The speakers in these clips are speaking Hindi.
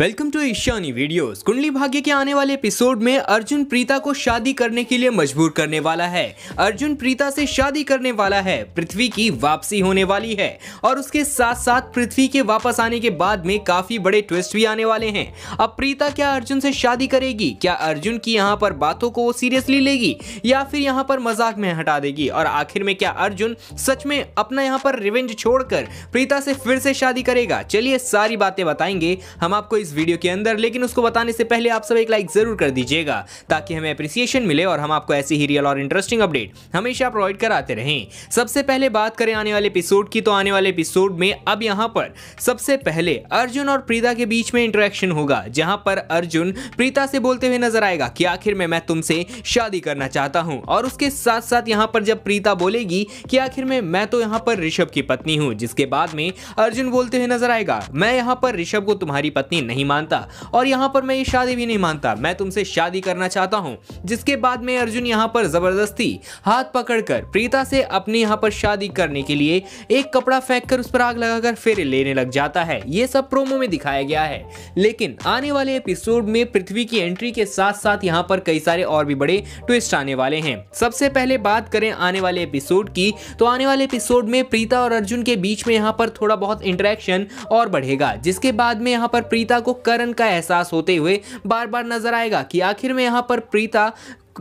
वेलकम टू ईशानी वीडियोस कुंडली भाग्य के आने वाले एपिसोड में अर्जुन प्रीता को शादी करने के लिए मजबूर करने वाला है अर्जुन प्रीता से शादी करने वाला है पृथ्वी की वापसी होने वाली है और उसके साथ साथ पृथ्वी के वापस आने के बाद में काफी बड़े ट्विस्ट भी आने वाले हैं अब प्रीता क्या अर्जुन से शादी करेगी क्या अर्जुन की यहाँ पर बातों को वो सीरियसली लेगी या फिर यहाँ पर मजाक में हटा देगी और आखिर में क्या अर्जुन सच में अपना यहाँ पर रिवेंज छोड़कर प्रीता से फिर से शादी करेगा चलिए सारी बातें बताएंगे हम आपको इस वीडियो के अंदर लेकिन उसको बताने से पहले आप सब एक लाइक जरूर कर दीजिएगा ताकि हमें अप्रिसिएशन मिले और हम आपको ऐसी ही रियल और इंटरेस्टिंग अपडेट हमेशा प्रोवाइड कराते रहें सबसे पहले बात करें आने वाले एपिसोड की तो आने वाले एपिसोड में अब यहाँ पर सबसे पहले अर्जुन और प्रीता के बीच में इंटरेक्शन होगा जहाँ पर अर्जुन प्रीता से बोलते हुए नजर आएगा कि आखिर में मैं तुमसे शादी करना चाहता हूँ और उसके साथ साथ यहाँ पर जब प्रीता बोलेगी कि आखिर में मैं तो यहाँ पर ऋषभ की पत्नी हूँ जिसके बाद में अर्जुन बोलते हुए नजर आएगा मैं यहाँ पर ऋषभ को तुम्हारी पत्नी नहीं नहीं मानता और यहाँ पर मैं ये शादी भी नहीं मानता मैं तुमसे शादी करना चाहता हूँ जिसके बाद में अर्जुन यहाँ पर ज़बरदस्ती हाथ पकड़कर प्रीता से अपने यहाँ पर शादी करने के लिए एक कपड़ा फेंक कर उस पर आग लगाकर फिर लेने लग जाता है ये सब प्रोमो में दिखाया गया है लेकिन आने वाले एपिसोड में पृथ्वी की एंट्री के साथ साथ यहाँ पर कई सारे और भी बड़े ट्विस्ट आने वाले हैं सबसे पहले बात करें आने वाले एपिसोड की तो आने वाले एपिसोड में प्रीता और अर्जुन के बीच में यहाँ पर थोड़ा बहुत इंटरेक्शन और बढ़ेगा जिसके बाद में यहाँ पर प्रीता को करण का एहसास होते हुए बार बार नजर आएगा कि आखिर में यहाँ पर प्रीता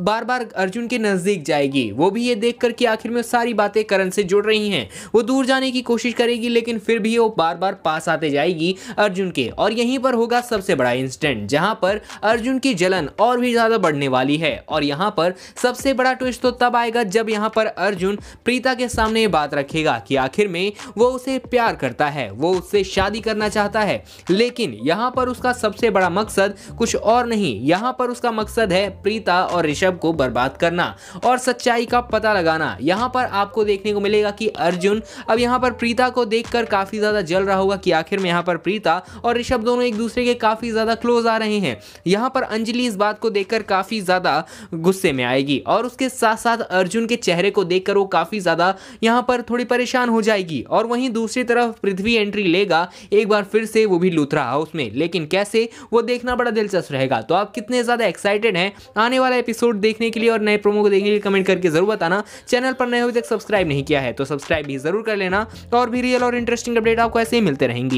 बार बार अर्जुन के नज़दीक जाएगी वो भी ये देख कर कि आखिर में सारी बातें करण से जुड़ रही हैं वो दूर जाने की कोशिश करेगी लेकिन फिर भी वो बार बार पास आते जाएगी अर्जुन के और यहीं पर होगा सबसे बड़ा इंस्टेंट जहाँ पर अर्जुन की जलन और भी ज़्यादा बढ़ने वाली है और यहाँ पर सबसे बड़ा ट्विस्ट तो तब आएगा जब यहाँ पर अर्जुन प्रीता के सामने ये बात रखेगा कि आखिर में वो उसे प्यार करता है वो उससे शादी करना चाहता है लेकिन यहाँ पर उसका सबसे बड़ा मकसद कुछ और नहीं यहाँ पर उसका मकसद है प्रीता और ऋषभ कश्यप को बर्बाद करना और सच्चाई का पता लगाना यहाँ पर आपको देखने को मिलेगा कि अर्जुन अब यहाँ पर प्रीता को देखकर काफी ज्यादा जल रहा होगा कि आखिर में यहाँ पर प्रीता और ऋषभ दोनों एक दूसरे के काफी ज्यादा क्लोज आ रहे हैं यहाँ पर अंजलि इस बात को देखकर काफी ज्यादा गुस्से में आएगी और उसके साथ साथ अर्जुन के चेहरे को देखकर वो काफी ज्यादा यहाँ पर थोड़ी परेशान हो जाएगी और वहीं दूसरी तरफ पृथ्वी एंट्री लेगा एक बार फिर से वो भी लूथरा हाउस में लेकिन कैसे वो देखना बड़ा दिलचस्प रहेगा तो आप कितने ज्यादा एक्साइटेड हैं आने वाला एपिसोड शूट देखने के लिए और नए प्रोमो को देखने के लिए कमेंट करके जरूर बताना चैनल पर नए अभी तक सब्सक्राइब नहीं किया है तो सब्सक्राइब भी जरूर कर लेना और भी रियल और इंटरेस्टिंग अपडेट आपको ऐसे ही मिलते रहेंगी